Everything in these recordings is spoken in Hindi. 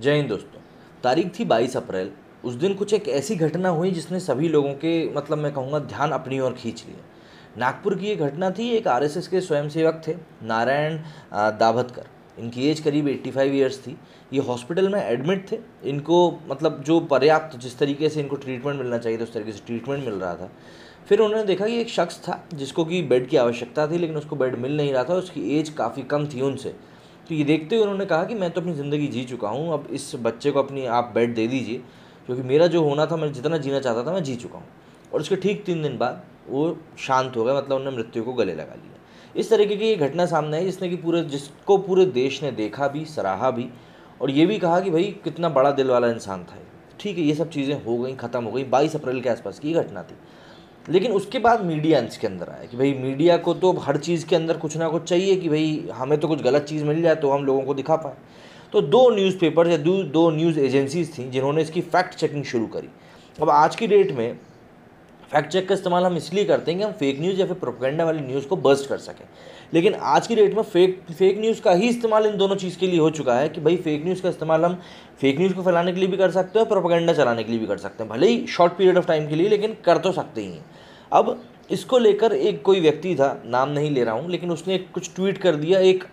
जय हिंद दोस्तों तारीख थी 22 अप्रैल उस दिन कुछ एक ऐसी घटना हुई जिसने सभी लोगों के मतलब मैं कहूँगा ध्यान अपनी ओर खींच लिया नागपुर की ये घटना थी एक आरएसएस के स्वयंसेवक थे नारायण दाभतकर इनकी एज करीब 85 इयर्स थी ये हॉस्पिटल में एडमिट थे इनको मतलब जो पर्याप्त जिस तरीके से इनको ट्रीटमेंट मिलना चाहिए था तो उस तरीके से ट्रीटमेंट मिल रहा था फिर उन्होंने देखा कि एक शख्स था जिसको कि बेड की आवश्यकता थी लेकिन उसको बेड मिल नहीं रहा था उसकी एज काफ़ी कम थी उनसे तो ये देखते हुए उन्होंने कहा कि मैं तो अपनी ज़िंदगी जी चुका हूँ अब इस बच्चे को अपनी आप बेड दे दीजिए क्योंकि मेरा जो होना था मैं जितना जीना चाहता था मैं जी चुका हूँ और उसके ठीक तीन दिन बाद वो शांत हो गए मतलब उन्होंने मृत्यु को गले लगा लिया इस तरीके की ये घटना सामने आई जिसने कि पूरे जिसको पूरे देश ने देखा भी सराहा भी और ये भी कहा कि भाई कितना बड़ा दिल वाला इंसान था ठीक है ये सब चीज़ें हो गई ख़त्म हो गई बाईस अप्रैल के आसपास की घटना थी लेकिन उसके बाद मीडिया इसके अंदर आया कि भाई मीडिया को तो हर चीज़ के अंदर कुछ ना कुछ चाहिए कि भाई हमें तो कुछ गलत चीज़ मिल जाए तो हम लोगों को दिखा पाए तो दो न्यूज़पेपर या दो न्यूज़ एजेंसीज थी जिन्होंने इसकी फैक्ट चेकिंग शुरू करी अब आज की डेट में फैक्ट चेक का इस्तेमाल हम इसलिए करते हैं कि हम फेक न्यूज़ या फिर प्रोपोगेंडा वाली न्यूज़ को बस्ट कर सकें लेकिन आज की डेट में फेक फेक न्यूज़ का ही इस्तेमाल इन दोनों चीज़ के लिए हो चुका है कि भाई फेक न्यूज़ का इस्तेमाल हम फेक न्यूज़ को फैलाने के लिए भी कर सकते हैं प्रोपोगेंडा चलाने के लिए भी कर सकते हैं भले ही शॉर्ट पीरियड ऑफ टाइम के लिए लेकिन कर तो सकते ही हैं अब इसको लेकर एक कोई व्यक्ति था नाम नहीं ले रहा हूँ लेकिन उसने कुछ ट्वीट कर दिया एक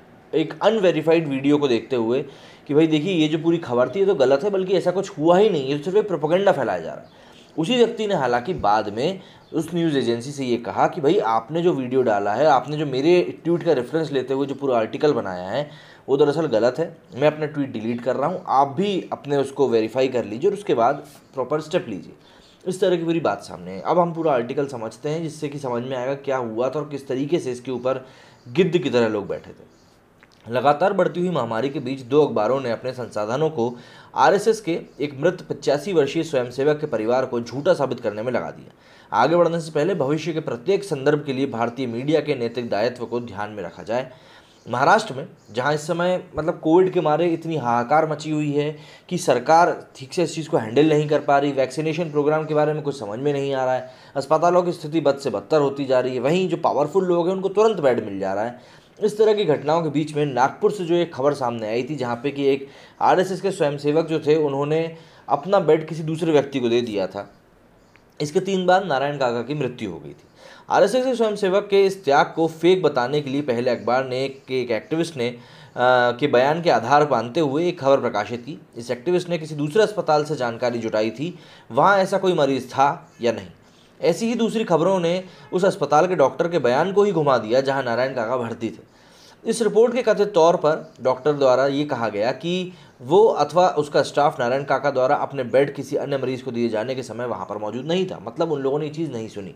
एक अनवेरीफाइड वीडियो को देखते हुए कि भाई देखिए ये जो पूरी खबर थी ये तो गलत है बल्कि ऐसा कुछ हुआ ही नहीं ये तो सिर्फ एक प्रोपोगेंडा फैलाया जा रहा है उसी व्यक्ति ने हालांकि बाद में उस न्यूज़ एजेंसी से ये कहा कि भाई आपने जो वीडियो डाला है आपने जो मेरे ट्वीट का रेफरेंस लेते हुए जो पूरा आर्टिकल बनाया है वो दरअसल गलत है मैं अपना ट्वीट डिलीट कर रहा हूँ आप भी अपने उसको वेरीफाई कर लीजिए और उसके बाद प्रॉपर स्टेप लीजिए इस तरह की पूरी बात सामने है अब हम पूरा आर्टिकल समझते हैं जिससे कि समझ में आएगा क्या हुआ था और किस तरीके से इसके ऊपर गिद्ध की तरह लोग बैठे थे लगातार बढ़ती हुई महामारी के बीच दो अखबारों ने अपने संसाधनों को आरएसएस के एक मृत पचासी वर्षीय स्वयंसेवक के परिवार को झूठा साबित करने में लगा दिया आगे बढ़ने से पहले भविष्य के प्रत्येक संदर्भ के लिए भारतीय मीडिया के नैतिक दायित्व को ध्यान में रखा जाए महाराष्ट्र में जहाँ इस समय मतलब कोविड के मारे इतनी हाहाकार मची हुई है कि सरकार ठीक से इस चीज़ को हैंडल नहीं कर पा रही वैक्सीनेशन प्रोग्राम के बारे में कुछ समझ में नहीं आ रहा है अस्पतालों की स्थिति बद से बदतर होती जा रही है वहीं जो पावरफुल लोग हैं उनको तुरंत बेड मिल जा रहा है इस तरह की घटनाओं के बीच में नागपुर से जो एक खबर सामने आई थी जहाँ पे कि एक आरएसएस के स्वयंसेवक जो थे उन्होंने अपना बेड किसी दूसरे व्यक्ति को दे दिया था इसके तीन बार नारायण काका की मृत्यु हो गई थी आरएसएस के स्वयंसेवक के इस त्याग को फेक बताने के लिए पहले अखबार ने के एक एक्टिविस्ट ने आ, के बयान के आधार बांधते हुए एक खबर प्रकाशित की इस एक्टिविस्ट ने किसी दूसरे अस्पताल से जानकारी जुटाई थी वहाँ ऐसा कोई मरीज था या नहीं ऐसी ही दूसरी खबरों ने उस अस्पताल के डॉक्टर के बयान को ही घुमा दिया जहां नारायण काका भर्ती थे इस रिपोर्ट के कथित तौर पर डॉक्टर द्वारा ये कहा गया कि वो अथवा उसका स्टाफ नारायण काका द्वारा अपने बेड किसी अन्य मरीज को दिए जाने के समय वहाँ पर मौजूद नहीं था मतलब उन लोगों ने ये चीज़ नहीं सुनी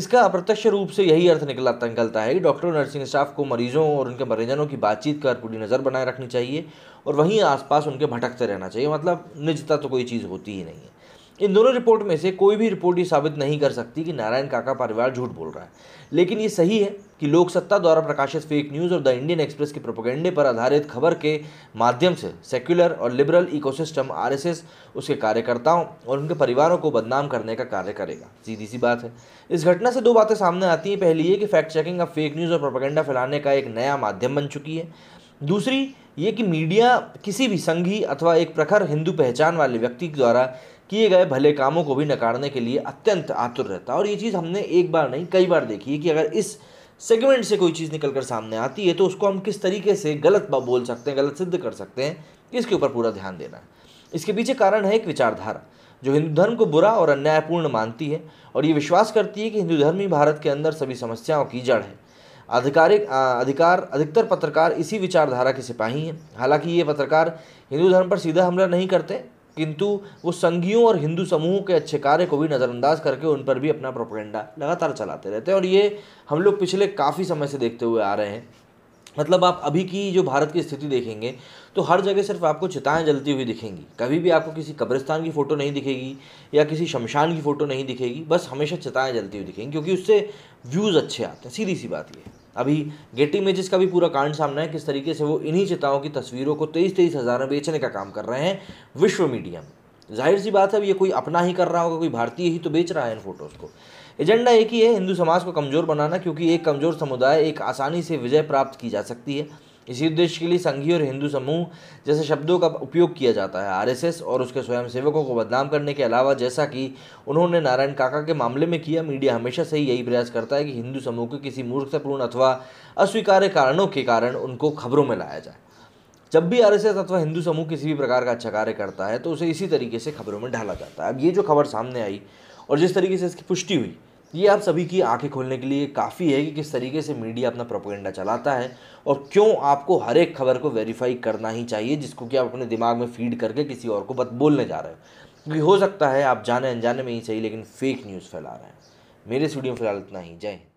इसका अप्रत्यक्ष रूप से यही अर्थ निकला निकलता है कि डॉक्टरों नर्सिंग स्टाफ को मरीजों और उनके परिजनों की बातचीत कर पूरी नज़र बनाए रखनी चाहिए और वहीं आसपास उनके भटकते रहना चाहिए मतलब निजता तो कोई चीज़ होती ही नहीं है इन दोनों रिपोर्ट में से कोई भी रिपोर्ट ये साबित नहीं कर सकती कि नारायण काका परिवार झूठ बोल रहा है लेकिन ये सही है कि लोक सत्ता द्वारा प्रकाशित फेक न्यूज़ और द इंडियन एक्सप्रेस के प्रोपोगेंडे पर आधारित खबर के माध्यम से सेक्युलर और लिबरल इकोसिस्टम आरएसएस उसके कार्यकर्ताओं और उनके परिवारों को बदनाम करने का कार्य करेगा सीधी सी बात है इस घटना से दो बातें सामने आती हैं पहली ये कि फैक्ट चेकिंग अब फेक न्यूज़ और प्रोपोगेंडा फैलाने का एक नया माध्यम बन चुकी है दूसरी ये कि मीडिया किसी भी संघी अथवा एक प्रखर हिंदू पहचान वाले व्यक्ति द्वारा किए गए भले कामों को भी नकारने के लिए अत्यंत आतुर रहता है और ये चीज़ हमने एक बार नहीं कई बार देखी है कि अगर इस सेगमेंट से कोई चीज़ निकल कर सामने आती है तो उसको हम किस तरीके से गलत बोल सकते हैं गलत सिद्ध कर सकते हैं इसके ऊपर पूरा ध्यान देना है इसके पीछे कारण है एक विचारधारा जो हिंदू धर्म को बुरा और अन्यायपूर्ण मानती है और ये विश्वास करती है कि हिंदू धर्म ही भारत के अंदर सभी समस्याओं की जड़ है आधिकारिक अधिकार अधिकतर पत्रकार इसी विचारधारा के सिपाही हैं हालांकि ये पत्रकार हिंदू धर्म पर सीधा हमला नहीं करते किंतु वो संघियों और हिंदू समूहों के अच्छे कार्य को भी नज़रअंदाज करके उन पर भी अपना प्रोपरेंडा लगातार चलाते रहते हैं और ये हम लोग पिछले काफ़ी समय से देखते हुए आ रहे हैं मतलब आप अभी की जो भारत की स्थिति देखेंगे तो हर जगह सिर्फ आपको चिताएं जलती हुई दिखेंगी कभी भी आपको किसी कब्रिस्तान की फ़ोटो नहीं दिखेगी या किसी शमशान की फ़ोटो नहीं दिखेगी बस हमेशा चिताएं जलती हुई दिखेंगी क्योंकि उससे व्यूज़ अच्छे आते हैं सीधी सी बात ये अभी गेटी इमेजेस का भी पूरा कांड सामना है किस तरीके से वो इन्हीं चिताओं की तस्वीरों को तेईस तेईस हज़ार में बेचने का काम कर रहे हैं विश्व मीडिया में जाहिर सी बात है अब ये कोई अपना ही कर रहा होगा कोई भारतीय ही तो बेच रहा है इन फोटोज़ को एजेंडा एक ही है हिंदू समाज को कमज़ोर बनाना क्योंकि एक कमज़ोर समुदाय एक आसानी से विजय प्राप्त की जा सकती है इसी उद्देश्य के लिए संघी और हिंदू समूह जैसे शब्दों का उपयोग किया जाता है आरएसएस और उसके स्वयंसेवकों को बदनाम करने के अलावा जैसा कि उन्होंने नारायण काका के मामले में किया मीडिया हमेशा से ही यही प्रयास करता है कि हिंदू समूह के किसी मूर्खतापूर्ण अथवा अस्वीकार्य कारणों के कारण उनको खबरों में लाया जाए जब भी एस अथवा हिंदू समूह किसी भी प्रकार का अच्छा कार्य करता है तो उसे इसी तरीके से खबरों में ढाला जाता है अब ये जो खबर सामने आई और जिस तरीके से इसकी पुष्टि हुई ये आप सभी की आंखें खोलने के लिए काफ़ी है कि किस तरीके से मीडिया अपना प्रोपोगेंडा चलाता है और क्यों आपको हर एक खबर को वेरीफाई करना ही चाहिए जिसको कि आप अपने दिमाग में फीड करके किसी और को बत बोलने जा रहे हो क्योंकि हो सकता है आप जाने अनजाने में ही सही लेकिन फेक न्यूज़ फैला रहे हैं मेरे स्टूडियो में फिलहाल इतना ही जय